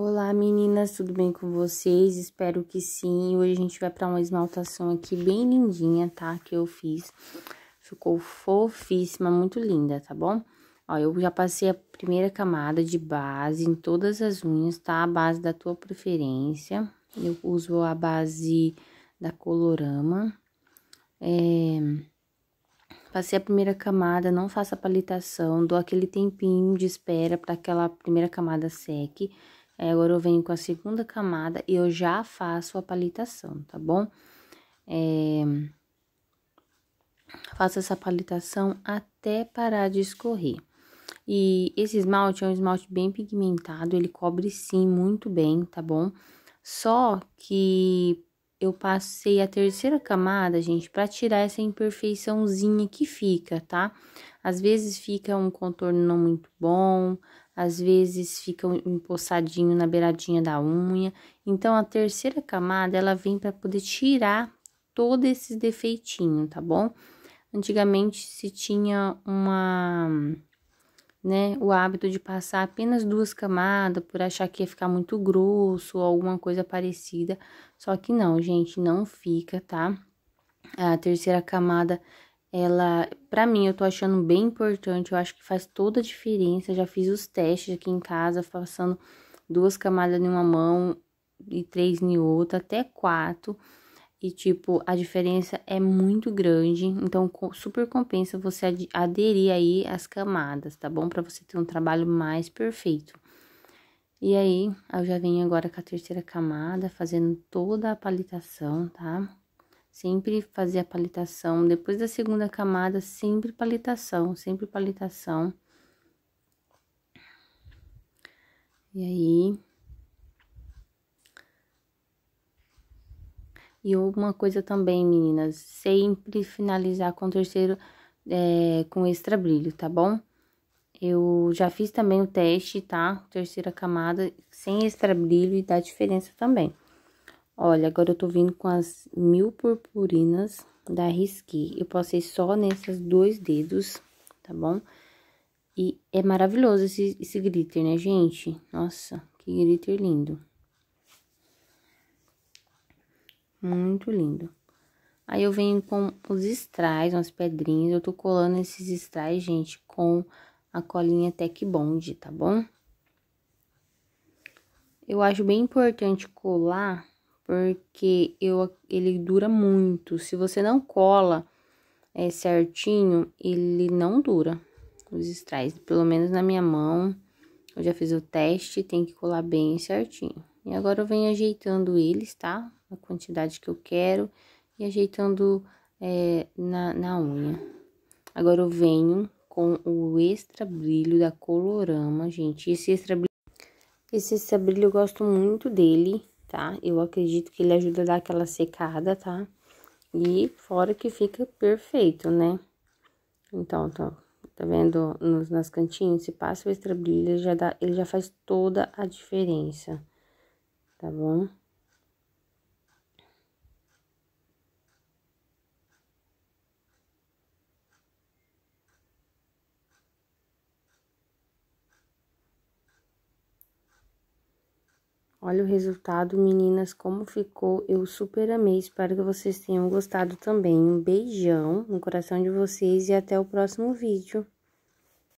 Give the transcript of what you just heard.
Olá meninas, tudo bem com vocês? Espero que sim. Hoje a gente vai para uma esmaltação aqui bem lindinha, tá? Que eu fiz. Ficou fofíssima, muito linda, tá bom? Ó, eu já passei a primeira camada de base em todas as unhas, tá? A base da tua preferência. Eu uso a base da Colorama. É... Passei a primeira camada, não faço palitação, dou aquele tempinho de espera para aquela primeira camada seque. Aí é, agora eu venho com a segunda camada e eu já faço a palitação, tá bom? É... Faço essa palitação até parar de escorrer. E esse esmalte é um esmalte bem pigmentado, ele cobre sim muito bem, tá bom? Só que eu passei a terceira camada, gente, para tirar essa imperfeiçãozinha que fica, tá? Às vezes fica um contorno não muito bom, às vezes fica um empoçadinho na beiradinha da unha. Então, a terceira camada, ela vem para poder tirar todo esse defeitinho, tá bom? Antigamente se tinha uma né, o hábito de passar apenas duas camadas por achar que ia ficar muito grosso ou alguma coisa parecida. Só que não, gente, não fica, tá? A terceira camada, ela, pra mim, eu tô achando bem importante, eu acho que faz toda a diferença. Já fiz os testes aqui em casa, passando duas camadas em uma mão e três em outra, até quatro. E, tipo, a diferença é muito grande. Então, super compensa você aderir aí as camadas, tá bom? Pra você ter um trabalho mais perfeito. E aí, eu já venho agora com a terceira camada, fazendo toda a palitação, tá? Sempre fazer a palitação. Depois da segunda camada, sempre palitação, sempre palitação. E aí, E uma coisa também, meninas, sempre finalizar com o terceiro é, com extra brilho, tá bom? Eu já fiz também o teste, tá? Terceira camada sem extra brilho e dá diferença também. Olha, agora eu tô vindo com as mil purpurinas da Risqué Eu passei só nesses dois dedos, tá bom? E é maravilhoso esse, esse glitter, né, gente? Nossa, que glitter lindo. Muito lindo. Aí eu venho com os estrais, umas pedrinhas. Eu tô colando esses estrais, gente, com a colinha Tech Bond, tá bom? Eu acho bem importante colar, porque eu, ele dura muito. Se você não cola é, certinho, ele não dura os estrais. Pelo menos na minha mão, eu já fiz o teste, tem que colar bem certinho. E agora eu venho ajeitando eles, tá? A quantidade que eu quero e ajeitando é, na, na unha. Agora eu venho com o extra brilho da Colorama, gente. Esse extra brilho, esse extra brilho eu gosto muito dele, tá? Eu acredito que ele ajuda a dar aquela secada, tá? E fora que fica perfeito, né? Então, tá, tá vendo nos, nas cantinhos? Se passa o extra brilho, ele já, dá, ele já faz toda a diferença tá bom? Olha o resultado, meninas, como ficou. Eu super amei, espero que vocês tenham gostado também. Um beijão no coração de vocês e até o próximo vídeo.